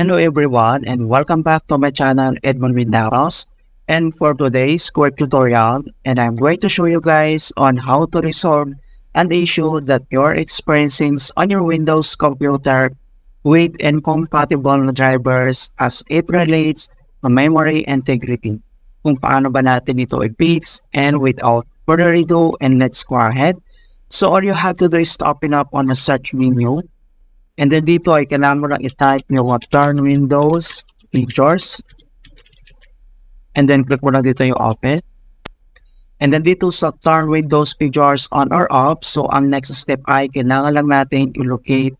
Hello everyone and welcome back to my channel Edmond Windaros and for today's quick tutorial and I'm going to show you guys on how to resolve an issue that you're experiencing on your Windows computer with incompatible drivers as it relates to memory integrity. Kung paano ba natin ito i-fix and without further ado and let's go ahead. So all you have to do is to open up on a search menu And then dito ay kailangan mo lang i-type yung turn windows features. And then click mo lang dito yung open. And then dito sa turn windows features on or off. So ang next step ay kailangan lang natin i-locate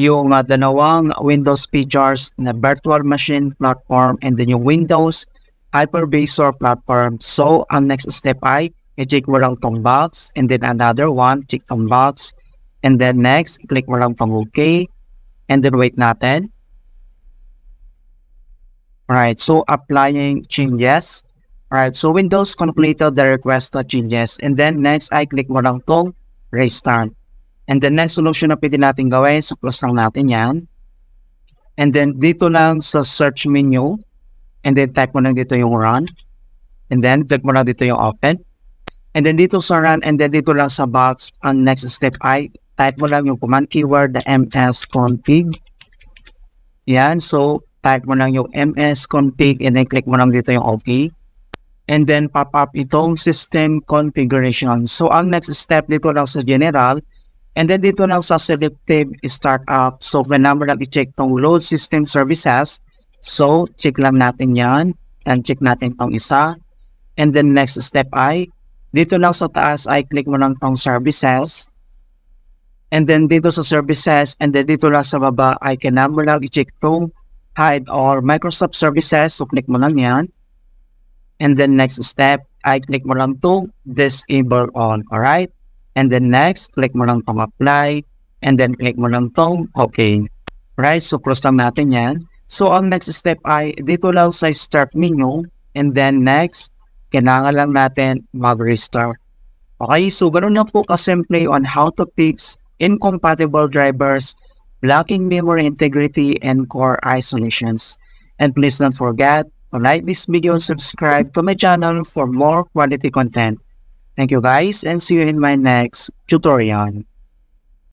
yung uh, dalawang Windows features na virtual machine platform and then yung Windows Hypervisor platform. So, ang next step ay, i-check mo lang tong box and then another one, check tong box And then next, click mo lang pang okay. And then wait natin. Right, so applying changes. Right, so Windows completed the request na changes. And then next, I click mo lang tong restart. And then next solution na pwede natin gawin, so close lang natin yan. And then dito lang sa search menu, and then type mo lang dito yung run. And then click mo lang dito yung open. And then dito sa run, and then dito lang sa box, ang next step ay type mo lang yung command keyword na msconfig. Yan. So, type mo lang yung msconfig and then click mo lang dito yung OK. And then, pop up itong system configuration. So, ang next step dito lang sa general. And then, dito lang sa selective startup. So, whenever lang i-check tong load system services. So, check lang natin yan. And check natin tong isa. And then, next step ay, dito lang sa taas ay click mo lang tong services. And then dito sa services, and then dito lang sa baba, ay kailangan mo lang i-check to hide or Microsoft services. So click mo lang yan. And then next step, ay click mo lang to disable on. Alright? And then next, click mo lang tong apply. And then click mo lang tong okay. Right? So close lang natin yan. So ang next step ay dito lang sa start menu. And then next, kailangan lang natin mag-restart. Okay? So ganun lang po kasimple on how to fix incompatible drivers, blocking memory integrity, and core isolations. And please don't forget to like this video and subscribe to my channel for more quality content. Thank you guys and see you in my next tutorial.